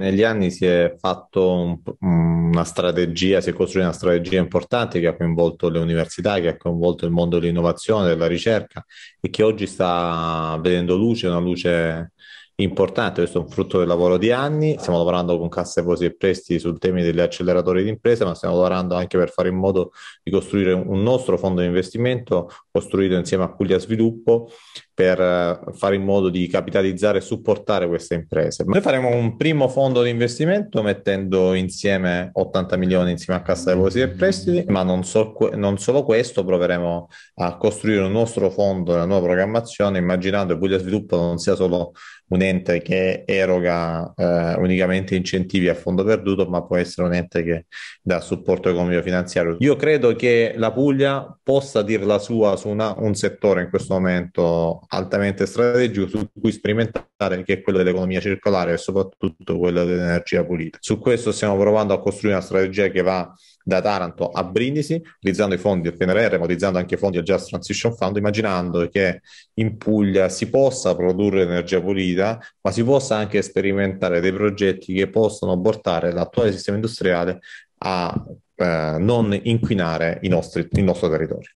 negli anni si è fatto un, una strategia, si è costruita una strategia importante che ha coinvolto le università, che ha coinvolto il mondo dell'innovazione, della ricerca e che oggi sta vedendo luce, una luce importante, questo è un frutto del lavoro di anni, stiamo lavorando con Casse Vosi e Presti sul tema degli acceleratori di imprese, ma stiamo lavorando anche per fare in modo di costruire un nostro fondo di investimento costruito insieme a Puglia Sviluppo per eh, fare in modo di capitalizzare e supportare queste imprese. Noi faremo un primo fondo di investimento mettendo insieme 80 milioni insieme a Cassa Depositi e Prestiti, ma non, so, non, solo questo, proveremo a costruire un nostro fondo, una nuova programmazione, immaginando che Puglia Sviluppo non sia solo un ente che eroga eh, unicamente incentivi a fondo perduto, ma può essere un ente che dà supporto economico finanziario. Io credo che la Puglia possa dire la sua su una, un settore in questo momento altamente strategico su cui sperimentare che è quello dell'economia circolare e soprattutto quello dell'energia pulita. Su questo stiamo provando a costruire una strategia che va da Taranto a Brindisi, utilizzando i fondi del PNRR, ma utilizzando anche i fondi del Just Transition Fund, immaginando che in Puglia si possa produrre energia pulita, ma si possa anche sperimentare dei progetti che possono portare l'attuale sistema industriale a eh, non inquinare i nostri, il nostro territorio.